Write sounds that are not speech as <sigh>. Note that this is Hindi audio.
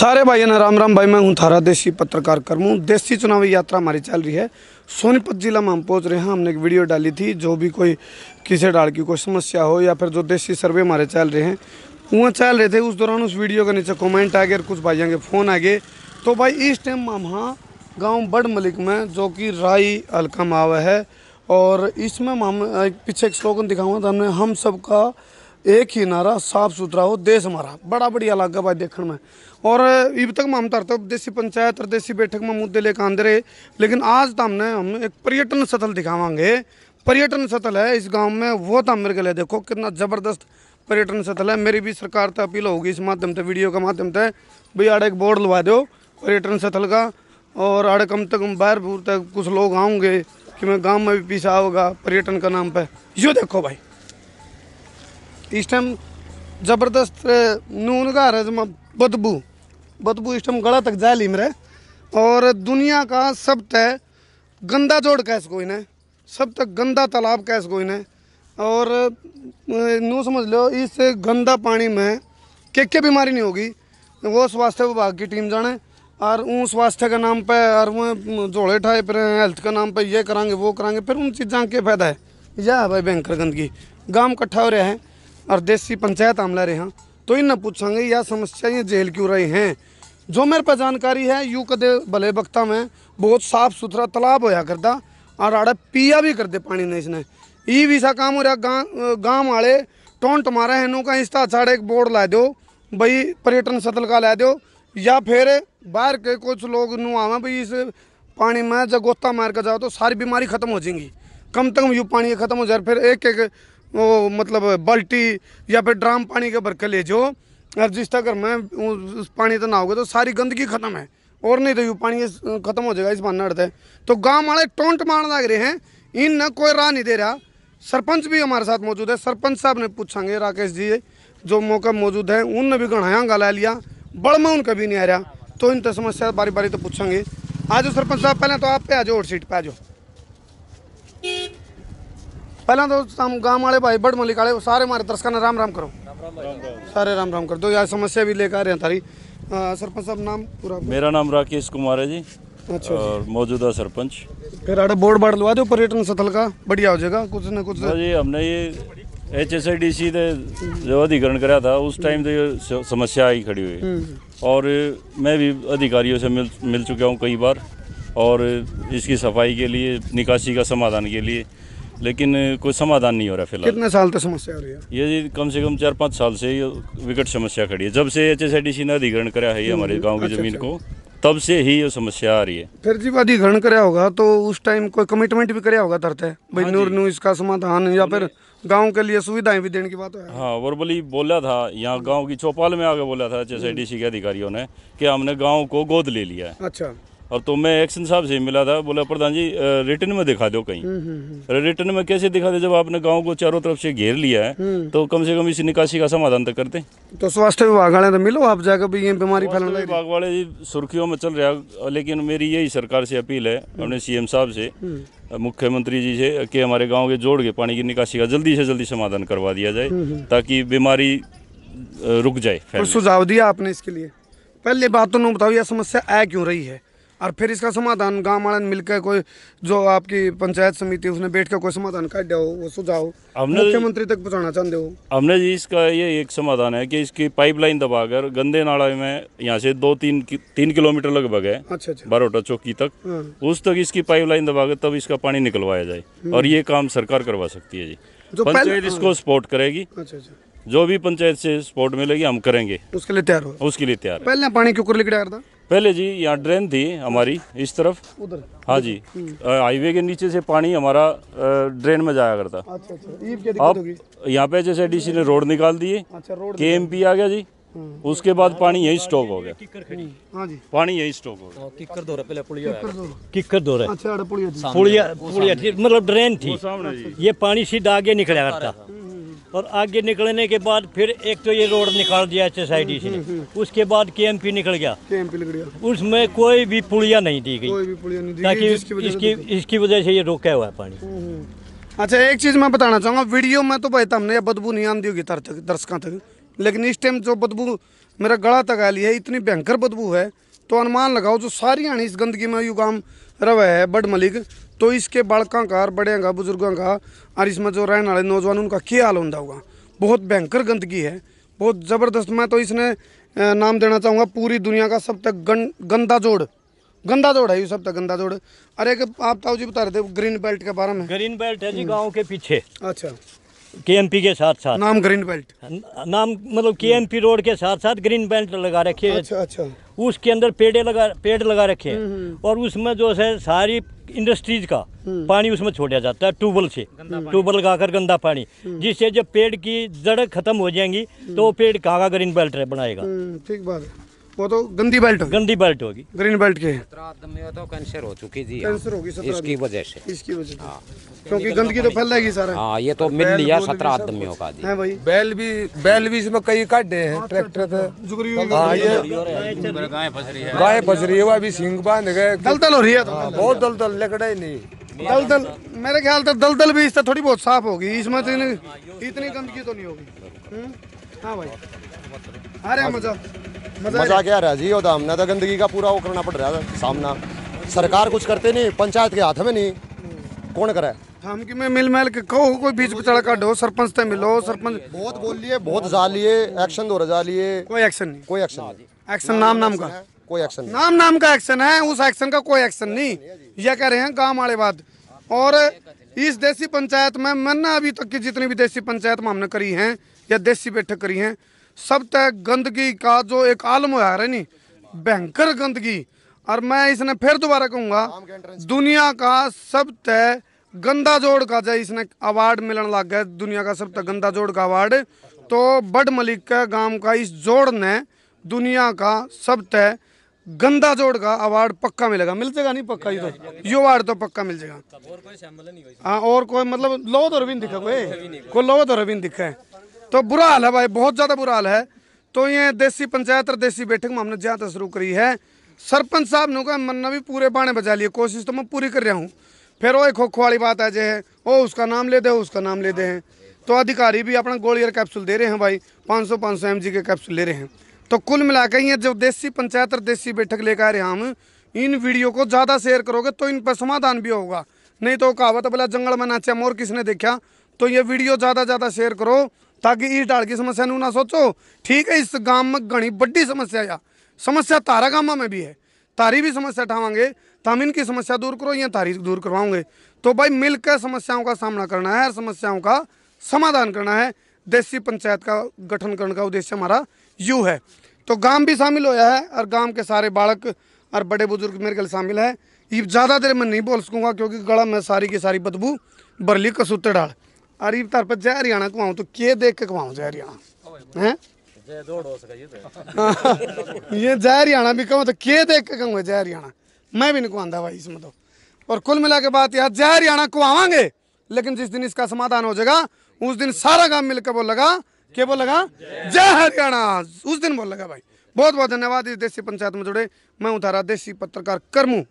सारे भाइयों ने राम राम भाई मैं हूं थारा देशी पत्रकार कर्मू देसी चुनावी यात्रा हमारी चल रही है सोनीपत जिला में हम पहुँच रहे हैं हमने एक वीडियो डाली थी जो भी कोई किसी डाल की कोई समस्या हो या फिर जो देसी सर्वे हमारे चल रहे हैं वहाँ चल रहे थे उस दौरान उस वीडियो के नीचे कॉमेंट आ गए और कुछ भाइयों के फ़ोन आ गए तो भाई इस टाइम हम हाँ गाँव बड़ मलिक में जो कि राई हल्का मावा है और इसमें हम पीछे एक स्लोगन दिखाऊंगा तो हमने हम सबका एक ही नारा साफ सुथरा हो देश हमारा बड़ा बढ़िया लागा भाई देखने में और अभी तक हम तरते तो देसी पंचायत और देसी बैठक में मुद्दे लेकर आंदे रहे लेकिन आज तो हमने हम एक पर्यटन स्थल दिखावांगे पर्यटन स्थल है इस गांव में वो था तो मेरे के लिए देखो कितना ज़बरदस्त पर्यटन स्थल है मेरी भी सरकार से अपील होगी इस माध्यम से वीडियो के माध्यम से भाई आड़े एक बोर्ड लगा दो पर्यटन स्थल का और आड़े कम तक बाहर बूर तक कुछ लोग आऊँगे कि मैं गाँव में भी पीछा होगा पर्यटन का नाम पर यो देखो भाई इस टाइम ज़बरदस्त नून का है बदबू बदबू इस टाइम गला तक जाए ली मेरे और दुनिया का सब तय गंदा जोड़ कैस कोई ने सब तक गंदा तालाब कैस कोई ने और नू समझ लो इस गंदा पानी में क्या के बीमारी नहीं होगी वो स्वास्थ्य विभाग की टीम जाने और उन स्वास्थ्य के नाम पे और वो जोड़े ठाए फिर हेल्थ के नाम पे ये करांगे वो करांगे फिर उन चीज़ों के फायदा है यह है भाई भयंकर गंदगी गांव कट्ठा हो रहा है और देसी पंचायत आमला रहे हैं तो इन पूछेंगे यह ये जेल क्यों रहे हैं जो मेरे पास जानकारी है यू कदे भले वक्ता में बहुत साफ सुथरा तालाब होया करता और आड़े पिया भी करते पानी ने इसने ई सा काम हो रहा गाँव गाँव वाले टोंट मारा है नू का इंस्टा छाड़े एक बोर्ड ला दो भाई पर्यटन स्थल का ला दो या फिर बाहर के कुछ लोग नू आवे भाई इस पानी में जब गोता मार कर जाओ तो सारी बीमारी खत्म हो जाएंगी कम तक यू पानी खत्म हो जाए फिर एक एक वो मतलब बाल्टी या फिर ड्राम पानी के भर के ले जाओ और जिस तक मैं उस पानी तो ना होगा तो सारी गंदगी खत्म है और नहीं तो यू पानी खत्म हो जाएगा इस बार नड़ते तो गाँव वाले टोंट मार लग रहे हैं इन न कोई राह नहीं दे रहा सरपंच भी हमारे साथ मौजूद है सरपंच साहब ने पूछांगे राकेश जी जो मौका मौजूद है उनने भी गणाया गला लिया बड़ में उनका भी नहीं आ रहा तो इन तो समस्या बारी बारी तो पूछांगे आज सरपंच साहब पहले तो आप पे आ जाओ और सीट पे आ जाओ ਪਹਿਲਾਂ ਤਾਂ ਸਾਨੂੰ ਗਾਂਵ ਵਾਲੇ ਭਾਈ ਬੜ ਮਲਿਕ ਵਾਲੇ ਸਾਰੇ ਮਾਰੇ ਦਰਸ਼ਕਾਂ ਨੂੰ राम राम ਕਰੋ सारे राम राम कर दो तो यार समस्या भी लेकर आ रहे हैं तारी सरपंच साहब नाम पूरा मेरा नाम राकेश कुमार है जी अच्छा और मौजूदा सरपंच फिर आड़ा बोर्ड बाढ़ लगा दो पर्यटन स्थल का बढ़िया हो जाएगा कुछ ना कुछ हाँ जी हमने ये H S I D C ने जो अधिकरण कराया था उस टाइम तो ये समस्या आई खड़ी हुई हम्म। और मैं भी अधिकारियों से मिल मिल चुका हूँ कई बार और इसकी सफाई के लिए निकासी का समाधान के लिए लेकिन कोई समाधान नहीं हो रहा फिलहाल कितने साल तक समस्या हो रही है ये कम से कम चार पाँच साल से ये विकट समस्या खड़ी है जब से H S I D C ने अधिग्रहण कराया है हमारे हम्म, गाँव की अच्छा, जमीन अच्छा। को तब से ही ये समस्या आ रही है फिर जब अधिग्रहण कराया होगा तो उस टाइम कोई कमिटमेंट भी कराया होगा धरते भाई हाँ नू इसका समाधान या फिर गांव के लिए सुविधाएं भी देने की बात है हाँ वर्बली बोला था यहाँ गांव की चौपाल में आगे बोला था एच के अधिकारियों ने कि हमने गांव को गोद ले लिया है अच्छा और तो मैं एक्शन साहब से मिला था बोला प्रधान जी रिटर्न में दिखा दो कहीं हम्म, हम्म, हम्म। रिटर्न में कैसे दिखा दे जब आपने गांव को चारों तरफ से घेर लिया है तो कम से कम इस निकासी का समाधान तो करते तो स्वास्थ्य विभाग वाले तो मिलो आप जाकर भी ये बीमारी फैलाने विभाग वाले जी सुर्खियों में चल रहा लेकिन मेरी यही सरकार से अपील है अपने सी साहब से मुख्यमंत्री जी से कि हमारे गाँव के जोड़ के पानी की निकासी का जल्दी से जल्दी समाधान करवा दिया जाए ताकि बीमारी रुक जाए सुझाव दिया आपने इसके लिए पहले बात तो बताओ यह समस्या आ क्यों रही है और फिर इसका समाधान गाँव वाले मिलकर कोई जो आपकी पंचायत समिति उसने बैठ कर कोई समाधान दिया हो वो सुझाव मुख्यमंत्री तक पहुँचाना चाहते हो हमने जी इसका ये एक समाधान है कि इसकी पाइपलाइन दबाकर गंदे नाला में यहाँ से दो तीन कि, तीन किलोमीटर लगभग है अच्छा अच्छा बारोटा चौकी तक हाँ। उस तक इसकी लाइन दबाकर तब इसका पानी निकलवाया जाए हम्म। और ये काम सरकार करवा सकती है जी पंचायत इसको सपोर्ट हाँ। करेगी अच्छा अच्छा जो भी पंचायत से सपोर्ट मिलेगी हम करेंगे उसके लिए तैयार हो उसके लिए तैयार पहले पानी क्यों कर लिखा पहले जी यहाँ ड्रेन थी हमारी इस तरफ उधर हाँ जी हाईवे के नीचे से पानी हमारा ड्रेन में जाया करता अच्छा, अच्छा। अब यहाँ पे जैसे डीसी ने रोड निकाल दिए के एम पी आ गया जी हम्म। उसके बाद पानी यही स्टॉक हो गया हम्म। हाँ पानी यही स्टॉक हो गया हाँ, दो रहा पहले पुलिया किकर दो अच्छा, पुलिया पुलिया मतलब ड्रेन थी ये पानी सीधा आगे निकला करता और आगे निकलने के बाद फिर एक तो ये रोड निकाल दिया एच एस हम्म, से हम्म, हम्म। उसके बाद के एम पी निकल गया के निकल गया उसमें कोई भी पुलिया नहीं दी गई ताकि इसकी इसकी वजह से ये रोका हुआ है पानी अच्छा एक चीज़ मैं बताना चाहूंगा वीडियो में तो भाई तमने बदबू नहीं आंदी होगी दर्शक तक लेकिन इस टाइम जो बदबू मेरा गला तक आ है इतनी भयंकर बदबू है तो अनुमान लगाओ जो सारी आनी इस गंदगी में युगाम रवे है बड मलिक तो इसके बालकों का और बड़े का बुजुर्गों का और इसमें जो रहने वाले नौजवान उनका क्या हाल होता होगा बहुत भयंकर गंदगी है बहुत ज़बरदस्त मैं तो इसने नाम देना चाहूँगा पूरी दुनिया का सब तक गं, गंदा जोड़ गंदा जोड़ है ये सब तक गंदा जोड़ अरे के आप ताऊ तो जी बता रहे थे ग्रीन बेल्ट के बारे में ग्रीन बेल्ट है जी गाँव के पीछे अच्छा के के साथ साथ नाम ग्रीन बेल्ट नाम मतलब के रोड के साथ साथ ग्रीन बेल्ट लगा रखे अच्छा अच्छा उसके अंदर पेड़े लगा पेड़ लगा रखे हैं हम्म, हम्म। और उसमें जो है सारी इंडस्ट्रीज का हम्म। पानी उसमें छोड़ा जाता है ट्यूबवेल से ट्यूबवेल लगाकर गंदा पानी जिससे जब पेड़ की जड़ खत्म हो जाएंगी तो पेड़ कहाँ का ग्रीन बेल्ट बनाएगा ठीक बात है वो तो गंदी बेल्ट होगी गंदी बेल्ट होगी ग्रीन बेल्ट के तो कैंसर हो चुकी थी कैंसर हाँ। होगी इसकी वजह से इसकी वजह से हाँ। क्योंकि गंदगी तो फैल रहेगी सारा हाँ ये तो मिल लिया सत्रह आदमियों का है भाई बैल भी बैल भी इसमें कई काटे हैं ट्रैक्टर थे गाय फस रही है वह अभी सिंह बांध गए दलदल हो रही है तो हाँ, बहुत दलदल लकड़ा ही नहीं दलदल मेरे ख्याल से दलदल भी इससे थोड़ी बहुत साफ होगी इसमें तो इतनी गंदगी तो नहीं होगी हम्म? हाँ मजा क्या रहा जी और हमने तो गंदगी का पूरा वो करना पड़ रहा है सामना सरकार कुछ करते नहीं पंचायत के हाथ में नहीं कौन करे हम कि मैं मिल मैल के कहो कोई बीच बिचड़ा का ढो सरपंच से मिलो सरपंच बहुत बोल लिए बहुत जा लिए एक्शन दो रजा लिए कोई एक्शन नहीं कोई एक्शन एक्शन नाम नाम का कोई एक्शन नाम नाम का एक्शन है उस एक्शन का कोई एक्शन नहीं ये कह रहे हैं गांव वाले बात और इस देसी पंचायत में मैंने अभी तक की जितनी भी देसी पंचायत में हमने करी है या देसी बैठक करी है सब तय गंदगी का जो एक आलम है रही नहीं भयंकर गंदगी और मैं इसने फिर दोबारा कहूंगा दुनिया का सब तय गंदा जोड़ का जो इसने अवार्ड मिलन लग गया दुनिया का सब तक गंदा जोड़ का अवार्ड तो बड मलिक के गांव का इस जोड़ ने दुनिया का सब तय गंदा जोड़ का अवार्ड पक्का मिलेगा मिल जाएगा नहीं पक्का ये तो यो अवार्ड तो पक्का मिल जाएगा हाँ और कोई मतलब लो तो रविंद दिखा कोई कोई लो तो रविंद दिखा है तो बुरा हाल है भाई बहुत ज़्यादा बुरा हाल है तो ये देसी पंचायत और देसी बैठक में हमने ज्यादा शुरू करी है सरपंच साहब ने कहा मन भी पूरे बाने बजा लिए कोशिश तो मैं पूरी कर रहा हूँ फिर वो एक खोखो वाली बात है जे है ओ उसका नाम ले दे उसका नाम ले दे हैं तो अधिकारी भी अपना गोलियर कैप्सूल दे रहे हैं भाई 500 500 एमजी के कैप्सूल ले रहे हैं तो कुल मिला के ये जो देसी पंचायत और देसी बैठक लेकर आ रहे हम इन वीडियो को ज़्यादा शेयर करोगे तो इन पर समाधान भी होगा नहीं तो कहावत बोला जंगल में नाचा मोर किसने देखा तो ये वीडियो ज़्यादा ज़्यादा शेयर करो ताकि इस डाल की समस्या नु ना सोचो ठीक है इस गांव में घनी बड़ी समस्या या समस्या तारा गामा में भी है तारी भी समस्या उठावागे तम इनकी समस्या दूर करो या तारी दूर करवाओगे तो भाई मिलकर समस्याओं का सामना करना है और समस्याओं का समाधान करना है देसी पंचायत का गठन करने का उद्देश्य हमारा यू है तो गांव भी शामिल होया है और गांव के सारे बालक और बड़े बुजुर्ग मेरे गल शामिल है ये ज़्यादा देर मैं नहीं बोल सकूँगा क्योंकि गड़ा में सारी की सारी बदबू बरली कसूते डाल अरे तार पर जय हरियाणा कमाऊ तो के देख के कमाऊ जय हरियाणा है <laughs> ये जय हरियाणा भी कहूँ तो के देख के कहूँगा जय हरियाणा मैं भी नहीं कुआंदा भाई इसमें तो और कुल मिला के बात यार जय हरियाणा कुआवांगे लेकिन जिस दिन इसका समाधान हो जाएगा उस दिन सारा गांव मिलकर बोलेगा के बोलेगा जय हरियाणा उस दिन बोलेगा भाई बहुत बहुत धन्यवाद इस देसी पंचायत में जुड़े मैं उतारा देसी पत्रकार कर्मू